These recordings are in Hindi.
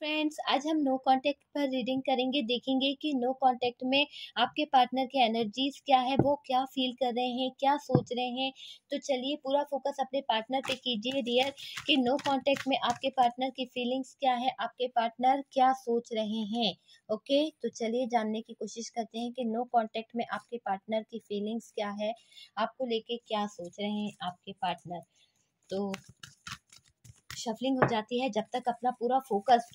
फ्रेंड्स आज हम नो कांटेक्ट पर रीडिंग करेंगे देखेंगे कि नो कांटेक्ट में आपके पार्टनर के एनर्जीज क्या है वो क्या फील कर रहे हैं क्या सोच रहे हैं तो चलिए पूरा फोकस अपने पार्टनर पे कीजिए रियर कि नो कांटेक्ट में आपके पार्टनर की फीलिंग्स क्या है आपके पार्टनर क्या सोच रहे हैं ओके तो चलिए जानने की कोशिश करते हैं कि नो कॉन्टेक्ट में आपके पार्टनर की फीलिंग्स क्या है आपको लेके क्या सोच रहे हैं आपके पार्टनर तो शफलिंग हो जाती है जब तक अपना पूरा फोकस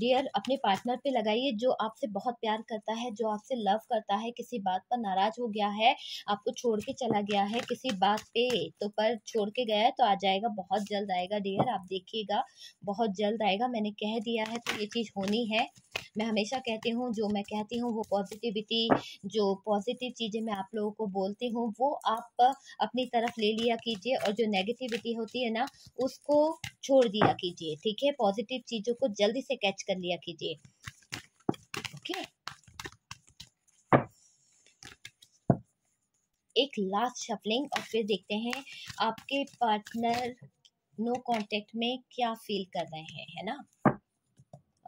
डियर अपने पार्टनर पे लगाइए जो आपसे बहुत प्यार करता है जो आपसे लव करता है किसी बात पर नाराज हो गया है आपको छोड़ के चला गया है किसी बात पे तो पर छोड़ के गया है तो आ जाएगा बहुत जल्द आएगा डियर आप देखिएगा बहुत जल्द आएगा मैंने कह दिया है तो ये चीज़ होनी है मैं हमेशा कहती हूँ जो मैं कहती हूँ वो पॉजिटिविटी जो पॉजिटिव चीज़ें मैं आप लोगों को बोलती हूँ वो आप अपनी तरफ ले लिया कीजिए और जो नेगेटिविटी होती है ना उसको छोड़ दिया कीजिए ठीक है पॉजिटिव चीज़ों को जल्दी से कैच कर लिया कीजिए ओके एक लास्ट शफलिंग और फिर देखते हैं आपके पार्टनर नो कांटेक्ट में क्या फील कर रहे हैं है ना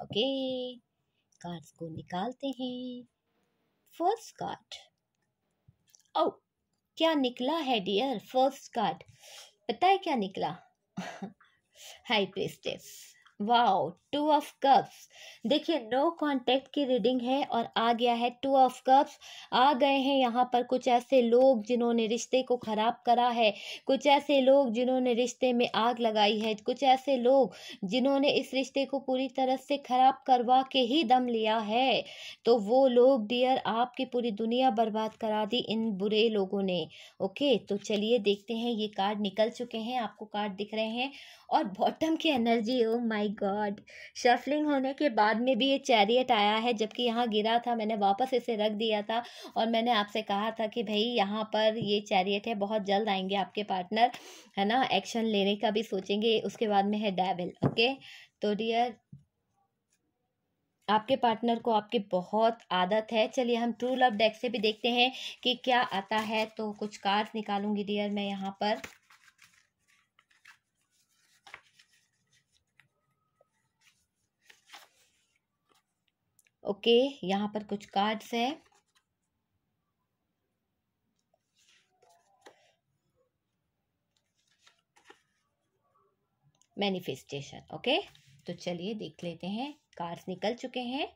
ओके कार्ड को निकालते हैं फर्स्ट कार्ड ओ क्या निकला है डियर फर्स्ट कार्ड पता है क्या निकला high priestess wow two of cups देखिए नो कॉन्टेक्ट की रीडिंग है और आ गया है टू ऑफ कप्स आ गए हैं यहाँ पर कुछ ऐसे लोग जिन्होंने रिश्ते को ख़राब करा है कुछ ऐसे लोग जिन्होंने रिश्ते में आग लगाई है कुछ ऐसे लोग जिन्होंने इस रिश्ते को पूरी तरह से ख़राब करवा के ही दम लिया है तो वो लोग डियर आपकी पूरी दुनिया बर्बाद करा दी इन बुरे लोगों ने ओके तो चलिए देखते हैं ये कार्ड निकल चुके हैं आपको कार्ड दिख रहे हैं और बॉटम की energy oh my my god shuffling होने के बाद में भी ये चैरियट आया है जबकि यहाँ गिरा था मैंने वापस इसे रख दिया था और मैंने आपसे कहा था कि भाई यहाँ पर ये चैरियट है बहुत जल्द आएंगे आपके पार्टनर है ना एक्शन लेने का भी सोचेंगे उसके बाद में है डैबिल ओके तो डियर आपके पार्टनर को आपकी बहुत आदत है चलिए हम ट्रू लव डेक से भी देखते हैं कि क्या आता है तो कुछ कार्ड निकालूंगी डियर मैं यहाँ पर ओके यहाँ पर कुछ कार्ड्स है मैनिफेस्टेशन ओके तो चलिए देख लेते हैं कार्ड्स निकल चुके हैं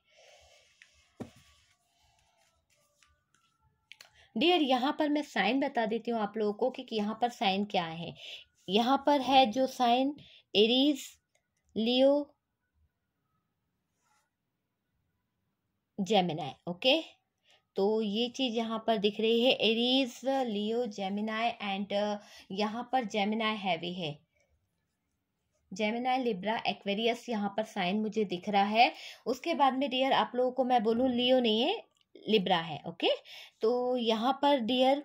डियर यहाँ पर मैं साइन बता देती हूँ आप लोगों को कि, कि यहाँ पर साइन क्या है यहाँ पर है जो sign Aries Leo Gemini okay तो ये चीज़ यहाँ पर दिख रही है एरीज लियो जेमिनाय एंड यहाँ पर जेमिनाय हैवी है जेमिनाय लिब्रा एक्वेरियस यहाँ पर साइन मुझे दिख रहा है उसके बाद में डियर आप लोगों को मैं बोलूँ लियो नहीं है लिब्रा है ओके तो यहाँ पर डियर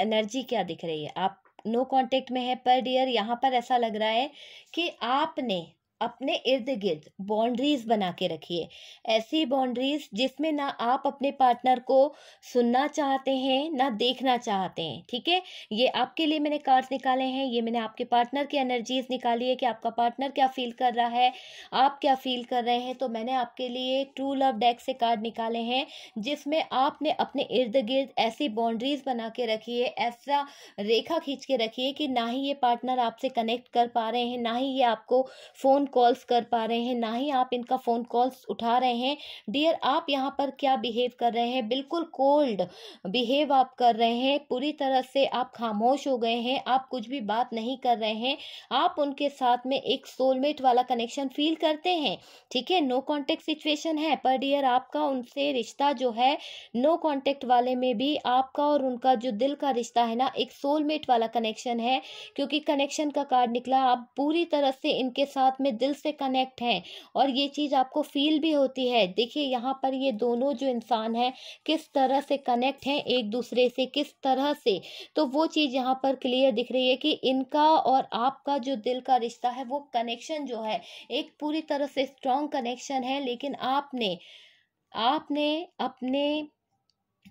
एनर्जी क्या दिख रही है आप नो no कांटेक्ट में है पर डियर यहाँ पर ऐसा लग रहा है कि आपने अपने इर्द गिर्द बाउंड्रीज बना के रखिए ऐसी बाउंड्रीज जिसमें ना आप अपने पार्टनर को सुनना चाहते हैं ना देखना चाहते हैं ठीक है ये आपके लिए मैंने कार्ड्स निकाले हैं ये मैंने आपके पार्टनर की एनर्जीज निकाली है कि आपका पार्टनर क्या फील कर रहा है आप क्या फील कर रहे हैं तो मैंने आपके लिए ट्रू लव डेक से कार्ड निकाले हैं जिसमें आपने अपने इर्द गिर्द ऐसी बाउंड्रीज बना के रखी है ऐसा रेखा खींच के रखिए कि ना ही ये पार्टनर आपसे कनेक्ट कर पा रहे हैं ना ही ये आपको फ़ोन कॉल्स कर पा रहे हैं ना ही आप इनका फ़ोन कॉल्स उठा रहे हैं डियर आप यहाँ पर क्या बिहेव कर रहे हैं बिल्कुल कोल्ड बिहेव आप कर रहे हैं पूरी तरह से आप खामोश हो गए हैं आप कुछ भी बात नहीं कर रहे हैं आप उनके साथ में एक सोलमेट वाला कनेक्शन फील करते हैं ठीक है नो कॉन्टेक्ट सिचुएशन है पर डियर आपका उनसे रिश्ता जो है नो कॉन्टेक्ट वाले में भी आपका और उनका जो दिल का रिश्ता है ना एक सोलमेट वाला कनेक्शन है क्योंकि कनेक्शन का कार्ड निकला आप पूरी तरह से इनके साथ में दिल से कनेक्ट हैं और ये चीज़ आपको फील भी होती है देखिए यहाँ पर ये दोनों जो इंसान हैं किस तरह से कनेक्ट हैं एक दूसरे से किस तरह से तो वो चीज़ यहाँ पर क्लियर दिख रही है कि इनका और आपका जो दिल का रिश्ता है वो कनेक्शन जो है एक पूरी तरह से स्ट्रॉन्ग कनेक्शन है लेकिन आपने आपने अपने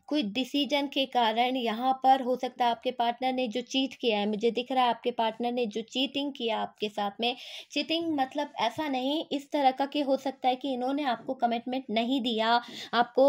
कोई डिसीजन के कारण यहाँ पर हो सकता है आपके पार्टनर ने जो चीट किया है मुझे दिख रहा है आपके पार्टनर ने जो चीटिंग किया आपके साथ में चीटिंग मतलब ऐसा नहीं इस तरह का कि हो सकता है कि इन्होंने आपको कमिटमेंट नहीं दिया आपको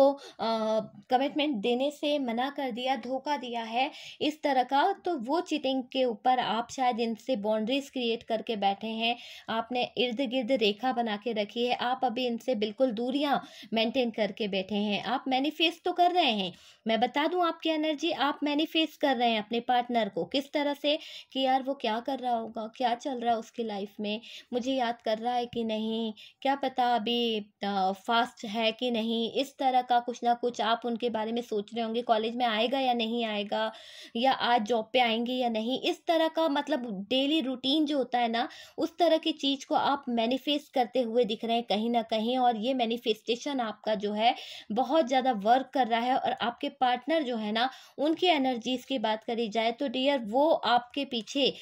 कमिटमेंट देने से मना कर दिया धोखा दिया है इस तरह का तो वो चीटिंग के ऊपर आप शायद इनसे बाउंड्रीज क्रिएट करके बैठे हैं आपने इर्द गिर्द रेखा बना के रखी है आप अभी इनसे बिल्कुल दूरियाँ मेंटेन करके बैठे हैं आप मैनिफेस्ट तो कर रहे हैं मैं बता दूं आपकी एनर्जी आप मैनिफेस्ट कर रहे हैं अपने पार्टनर को किस तरह से कि यार वो क्या कर रहा होगा क्या चल रहा है उसकी लाइफ में मुझे याद कर रहा है कि नहीं क्या पता अभी फास्ट है कि नहीं इस तरह का कुछ ना कुछ आप उनके बारे में सोच रहे होंगे कॉलेज में आएगा या नहीं आएगा या आज जॉब पे आएंगे या नहीं इस तरह का मतलब डेली रूटीन जो होता है ना उस तरह की चीज़ को आप मैनिफेस्ट करते हुए दिख रहे हैं कहीं ना कहीं और ये मैनिफेस्टेशन आपका जो है बहुत ज़्यादा वर्क कर रहा है और आप आपके पार्टनर जो है ना उनकी एनर्जीज की बात करी जाए तो डियर वो आपके पीछे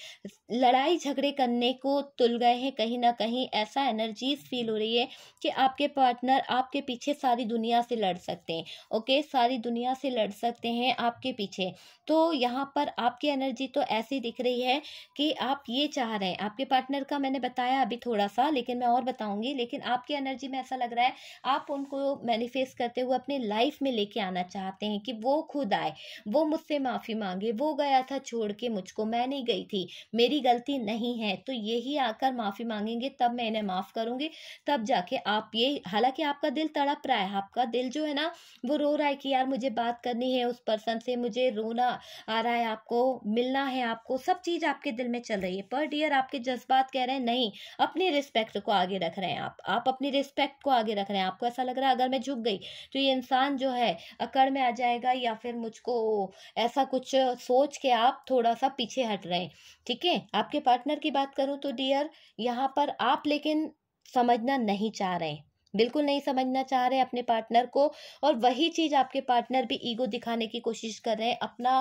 लड़ाई झगड़े करने को तुल गए हैं कहीं ना कहीं ऐसा एनर्जीज फील हो रही है कि आपके पार्टनर आपके पीछे सारी दुनिया से लड़ सकते हैं ओके सारी दुनिया से लड़ सकते हैं आपके पीछे तो यहाँ पर आपकी एनर्जी तो ऐसी दिख रही है कि आप ये चाह रहे हैं आपके पार्टनर का मैंने बताया अभी थोड़ा सा लेकिन मैं और बताऊंगी लेकिन आपकी एनर्जी में ऐसा लग रहा है आप उनको मैनिफेस्ट करते हुए अपने लाइफ में लेके आना चाहते हैं चाहते हैं कि वो खुद आए वो मुझसे माफ़ी मांगे वो गया था छोड़ के मुझको मैं नहीं गई थी मेरी गलती नहीं है तो यही आकर माफ़ी मांगेंगे तब मैं इन्हें माफ़ करूँगी तब जाके आप ये हालांकि आपका दिल तड़प रहा है आपका दिल जो है ना वो रो रहा है कि यार मुझे बात करनी है उस पर्सन से मुझे रोना आ रहा है आपको मिलना है आपको सब चीज़ आपके दिल में चल रही है पर डियर आपके जज्बात कह रहे हैं नहीं अपनी रिस्पेक्ट को आगे रख रहे हैं आप आप अपनी रिस्पेक्ट को आगे रख रहे हैं आपको ऐसा लग रहा है अगर मैं झुक गई तो ये इंसान जो है अकड़ में आ जाएगा या फिर मुझको ऐसा कुछ सोच के आप थोड़ा सा पीछे हट रहे हैं ठीक है आपके पार्टनर की बात करूँ तो डियर यहाँ पर आप लेकिन समझना नहीं चाह रहे बिल्कुल नहीं समझना चाह रहे अपने पार्टनर को और वही चीज़ आपके पार्टनर भी ईगो दिखाने की कोशिश कर रहे हैं अपना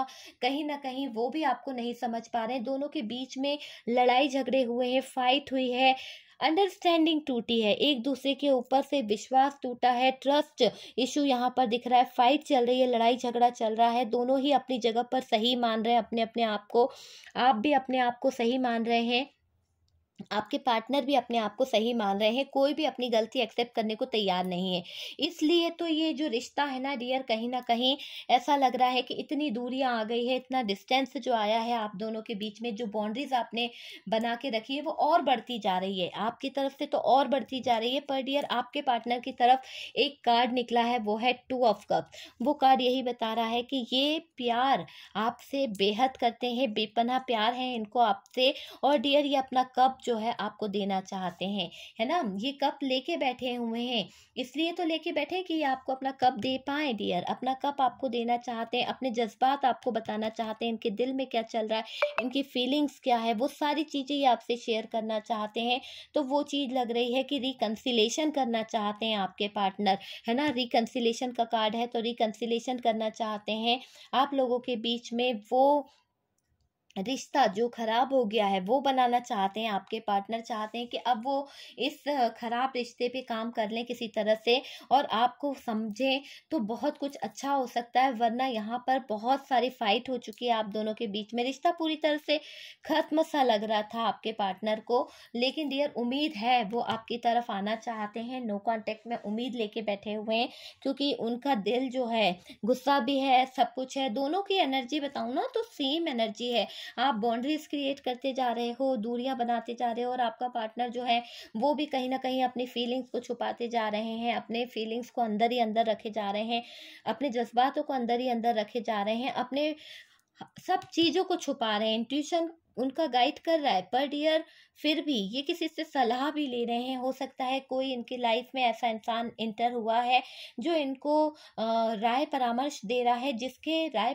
कहीं ना कहीं वो भी आपको नहीं समझ पा रहे हैं दोनों के बीच में लड़ाई झगड़े हुए हैं फाइट हुई है अंडरस्टैंडिंग टूटी है एक दूसरे के ऊपर से विश्वास टूटा है ट्रस्ट इशू यहाँ पर दिख रहा है फाइट चल रही है लड़ाई झगड़ा चल रहा है दोनों ही अपनी जगह पर सही मान रहे हैं अपने अपने आप को आप भी अपने आप को सही मान रहे हैं आपके पार्टनर भी अपने आप को सही मान रहे हैं कोई भी अपनी गलती एक्सेप्ट करने को तैयार नहीं है इसलिए तो ये जो रिश्ता है ना डियर कहीं ना कहीं ऐसा लग रहा है कि इतनी दूरियां आ गई है इतना डिस्टेंस जो आया है आप दोनों के बीच में जो बाउंड्रीज आपने बना के रखी है वो और बढ़ती जा रही है आपकी तरफ से तो और बढ़ती जा रही है पर डियर आपके पार्टनर की तरफ एक कार्ड निकला है वो है टू ऑफ कप वो कार्ड यही बता रहा है कि ये प्यार आपसे बेहद करते हैं बेपना प्यार है इनको आपसे और डियर ये अपना कप जो है आपको देना चाहते हैं है ना ये कप लेके बैठे हुए हैं इसलिए तो लेके बैठे कि ये आपको अपना कप दे पाए डियर अपना कप आपको देना चाहते हैं अपने जज्बात आपको बताना चाहते हैं इनके दिल में क्या चल रहा है इनकी फीलिंग्स क्या है वो सारी चीज़ें ये आपसे शेयर करना चाहते हैं तो वो चीज़ लग रही है कि रिकन्सिलेशन करना चाहते हैं आपके पार्टनर है ना रिकन्सिलेशन का कार्ड है तो रिकन्सिलेशन करना चाहते हैं आप लोगों के बीच में वो रिश्ता जो ख़राब हो गया है वो बनाना चाहते हैं आपके पार्टनर चाहते हैं कि अब वो इस ख़राब रिश्ते पे काम कर लें किसी तरह से और आपको समझें तो बहुत कुछ अच्छा हो सकता है वरना यहाँ पर बहुत सारी फाइट हो चुकी है आप दोनों के बीच में रिश्ता पूरी तरह से ख़त्म सा लग रहा था आपके पार्टनर को लेकिन डियर उम्मीद है वो आपकी तरफ आना चाहते हैं नो कॉन्टेक्ट में उम्मीद ले बैठे हुए हैं क्योंकि उनका दिल जो है गुस्सा भी है सब कुछ है दोनों की एनर्जी बताऊँ ना तो सेम एनर्जी है आप बाउंड्रीज क्रिएट करते जा रहे हो दूरियां बनाते जा रहे हो और आपका पार्टनर जो है वो भी कहीं ना कहीं अपनी फीलिंग्स को छुपाते जा रहे हैं अपने फीलिंग्स को अंदर ही अंदर रखे जा रहे हैं अपने जज्बातों को अंदर ही अंदर रखे जा रहे हैं अपने सब चीज़ों को छुपा रहे हैं इंट्यूशन उनका गाइड कर रहा है पर डियर फिर भी ये किसी से सलाह भी ले रहे हैं हो सकता है कोई इनकी लाइफ में ऐसा इंसान इंटर हुआ है जो इनको राय परामर्श दे रहा है जिसके राय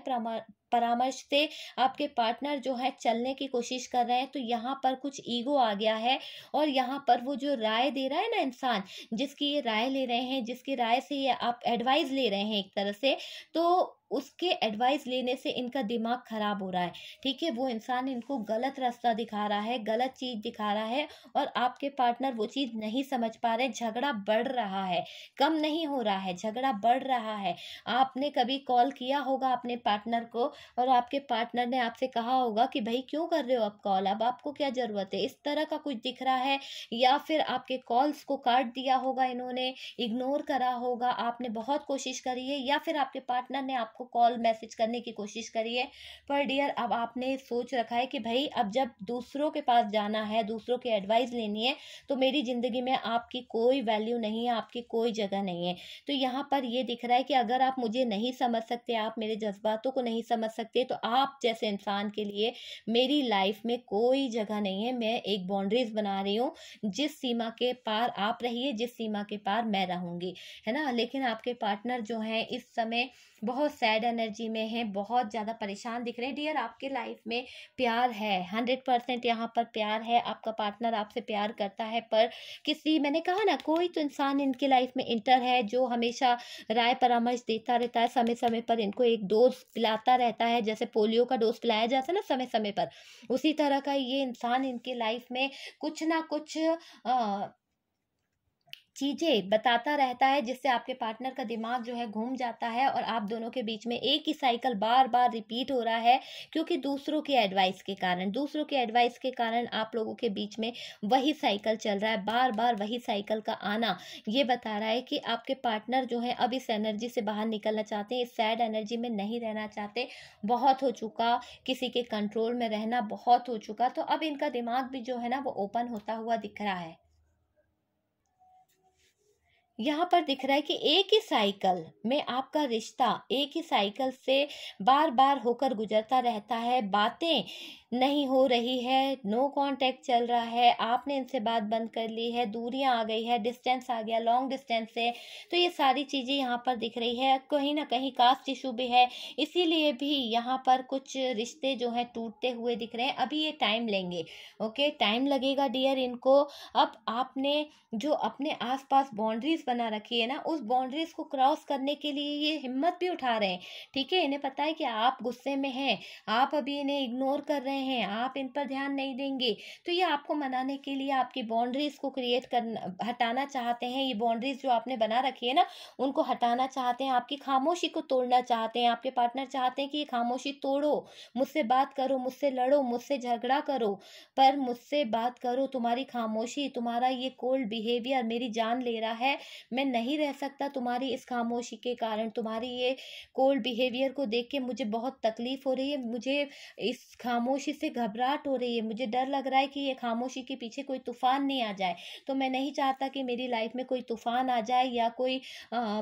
परामर्श से आपके पार्टनर जो है चलने की कोशिश कर रहे हैं तो यहाँ पर कुछ ईगो आ गया है और यहाँ पर वो जो राय दे रहा है ना इंसान जिसकी ये राय ले रहे हैं जिसकी राय से ये आप एडवाइस ले रहे हैं एक तरह से तो उसके एडवाइस लेने से इनका दिमाग खराब हो रहा है ठीक है वो इंसान इनको गलत रास्ता दिखा रहा है गलत चीज़ दिखा रहा है और आपके पार्टनर वो चीज़ नहीं समझ पा रहे झगड़ा बढ़ रहा है कम नहीं हो रहा है झगड़ा बढ़ रहा है आपने कभी कॉल किया होगा अपने पार्टनर को और आपके पार्टनर ने आपसे कहा होगा कि भाई क्यों कर रहे हो आप कॉल अब आपको क्या ज़रूरत है इस तरह का कुछ दिख रहा है या फिर आपके कॉल्स को काट दिया होगा इन्होंने इग्नोर करा होगा आपने बहुत कोशिश करी है या फिर आपके पार्टनर ने आपको कॉल मैसेज करने की कोशिश करी है पर डियर अब आपने सोच रखा है कि भाई अब जब दूसरों के पास जाना है दूसरों की एडवाइस लेनी है तो मेरी ज़िंदगी में आपकी कोई वैल्यू नहीं है आपकी कोई जगह नहीं है तो यहाँ पर ये दिख रहा है कि अगर आप मुझे नहीं समझ सकते आप मेरे जज्बातों को नहीं समझ समझ सकते हैं तो आप जैसे इंसान के लिए मेरी लाइफ में कोई जगह नहीं है मैं एक बाउंड्रीज बना रही हूँ जिस सीमा के पार आप रहिए जिस सीमा के पार मैं रहूँगी है ना लेकिन आपके पार्टनर जो हैं इस समय बहुत सैड एनर्जी में हैं बहुत ज़्यादा परेशान दिख रहे हैं डियर आपके लाइफ में प्यार है हंड्रेड परसेंट यहाँ पर प्यार है आपका पार्टनर आपसे प्यार करता है पर किसी मैंने कहा ना कोई तो इंसान इनके लाइफ में इंटर है जो हमेशा राय परामर्श देता रहता है समय समय पर इनको एक दोस्त पिलाता रहता रहता है जैसे पोलियो का डोज पिलाया जाता है ना समय समय पर उसी तरह का ये इंसान इनके लाइफ में कुछ ना कुछ आ, चीज़ें बताता रहता है जिससे आपके पार्टनर का दिमाग जो है घूम जाता है और आप दोनों के बीच में एक ही साइकिल बार बार रिपीट हो रहा है क्योंकि दूसरों के एडवाइस के कारण दूसरों के एडवाइस के कारण आप लोगों के बीच में वही साइकिल चल रहा है बार बार वही साइकिल का आना ये बता रहा है कि आपके पार्टनर जो है अब इस एनर्जी से बाहर निकलना चाहते हैं इस सैड एनर्जी में नहीं रहना चाहते बहुत हो चुका किसी के कंट्रोल में रहना बहुत हो चुका तो अब इनका दिमाग भी जो है ना वो ओपन होता हुआ दिख रहा है यहाँ पर दिख रहा है कि एक ही साइकिल में आपका रिश्ता एक ही साइकिल से बार बार होकर गुजरता रहता है बातें नहीं हो रही है नो कांटेक्ट चल रहा है आपने इनसे बात बंद कर ली है दूरियां आ गई है डिस्टेंस आ गया लॉन्ग डिस्टेंस से तो ये सारी चीज़ें यहाँ पर दिख रही है कहीं ना कहीं कास्ट इशू भी है इसीलिए भी यहाँ पर कुछ रिश्ते जो हैं टूटते हुए दिख रहे हैं अभी ये टाइम लेंगे ओके टाइम लगेगा डियर इनको अब आपने जो अपने आस बाउंड्रीज बना रखी है ना उस बाउंड्रीज को क्रॉस करने के लिए ये हिम्मत भी उठा रहे हैं ठीक है इन्हें पता है कि आप गुस्से में हैं आप अभी इन्हें इग्नोर कर रहे हैं आप इन पर ध्यान नहीं देंगे तो ये आपको मनाने के लिए आपकी बाउंड्रीज को क्रिएट करना हटाना चाहते हैं ये बाउंड्रीज जो आपने बना रखी है ना उनको हटाना चाहते हैं आपकी खामोशी को तोड़ना चाहते हैं आपके पार्टनर चाहते हैं कि ये खामोशी तोड़ो मुझसे बात करो मुझसे लड़ो मुझसे झगड़ा करो पर मुझसे बात करो तुम्हारी खामोशी तुम्हारा ये कोल्ड बिहेवियर मेरी जान ले रहा है मैं नहीं रह सकता तुम्हारी इस खामोशी के कारण तुम्हारी ये कोल्ड बिहेवियर को देख के मुझे बहुत तकलीफ हो रही है मुझे इस खामोशी से घबराहट हो रही है मुझे डर लग रहा है कि ये खामोशी के पीछे कोई तूफान नहीं आ जाए तो मैं नहीं चाहता कि मेरी लाइफ में कोई तूफान आ जाए या कोई आ,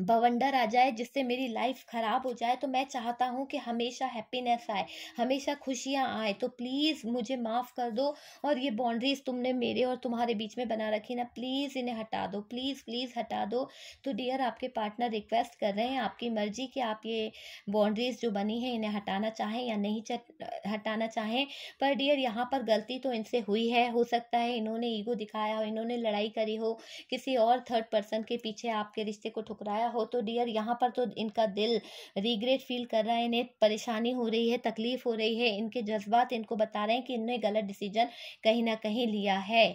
बवंडर आ जाए जिससे मेरी लाइफ ख़राब हो जाए तो मैं चाहता हूँ कि हमेशा हैप्पीनेस आए हमेशा खुशियाँ आए तो प्लीज़ मुझे माफ़ कर दो और ये बाउंड्रीज तुमने मेरे और तुम्हारे बीच में बना रखी ना प्लीज़ इन्हें हटा दो प्लीज़ प्लीज़ हटा दो तो डियर आपके पार्टनर रिक्वेस्ट कर रहे हैं आपकी मर्जी कि आप ये बाउंड्रीज जो बनी हैं इन्हें हटाना चाहें या नहीं हटाना चाहें पर डियर यहाँ पर गलती तो इनसे हुई है हो सकता है इन्होंने ईगो दिखाया हो इन्होंने लड़ाई करी हो किसी और थर्ड पर्सन के पीछे आपके रिश्ते को ठुकराया आया हो तो डियर यहाँ पर तो इनका दिल रिग्रेट फील कर रहा है इन्हें परेशानी हो रही है तकलीफ़ हो रही है इनके जज्बात इनको बता रहे हैं कि इनने गलत डिसीजन कहीं ना कहीं लिया है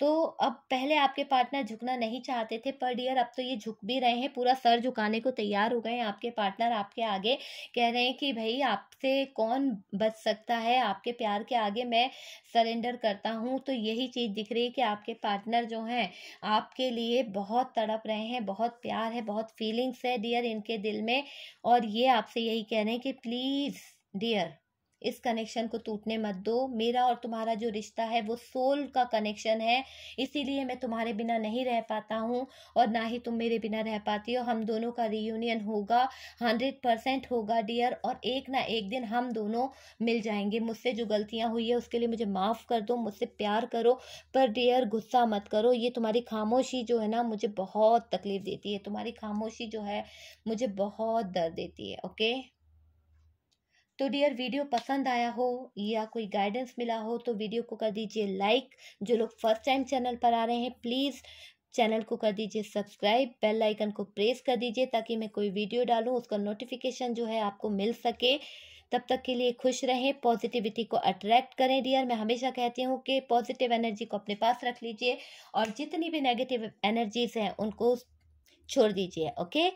तो अब पहले आपके पार्टनर झुकना नहीं चाहते थे पर डियर अब तो ये झुक भी रहे हैं पूरा सर झुकाने को तैयार हो गए हैं आपके पार्टनर आपके आगे कह रहे हैं कि भाई आपसे कौन बच सकता है आपके प्यार के आगे मैं सरेंडर करता हूँ तो यही चीज़ दिख रही है कि आपके पार्टनर जो हैं आपके लिए बहुत तड़प रहे हैं बहुत प्यार है बहुत फीलिंग्स है डियर इनके दिल में और ये आपसे यही कह रहे हैं कि प्लीज़ डियर इस कनेक्शन को टूटने मत दो मेरा और तुम्हारा जो रिश्ता है वो सोल का कनेक्शन है इसीलिए मैं तुम्हारे बिना नहीं रह पाता हूँ और ना ही तुम मेरे बिना रह पाती हो हम दोनों का रियूनियन होगा हंड्रेड परसेंट होगा डियर और एक ना एक दिन हम दोनों मिल जाएंगे मुझसे जो गलतियाँ हुई है उसके लिए मुझे माफ़ कर दो मुझसे प्यार करो पर डियर गुस्सा मत करो ये तुम्हारी खामोशी जो है ना मुझे बहुत तकलीफ़ देती है तुम्हारी खामोशी जो है मुझे बहुत दर्द देती है ओके तो डियर वीडियो पसंद आया हो या कोई गाइडेंस मिला हो तो वीडियो को कर दीजिए लाइक जो लोग फर्स्ट टाइम चैनल पर आ रहे हैं प्लीज़ चैनल को कर दीजिए सब्सक्राइब बेल आइकन को प्रेस कर दीजिए ताकि मैं कोई वीडियो डालूं उसका नोटिफिकेशन जो है आपको मिल सके तब तक के लिए खुश रहें पॉजिटिविटी को अट्रैक्ट करें डियर मैं हमेशा कहती हूँ कि पॉजिटिव एनर्जी को अपने पास रख लीजिए और जितनी भी नेगेटिव एनर्जीज हैं उनको छोड़ दीजिए ओके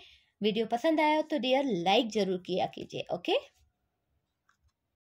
वीडियो पसंद आया हो तो डियर लाइक ज़रूर किया कीजिए ओके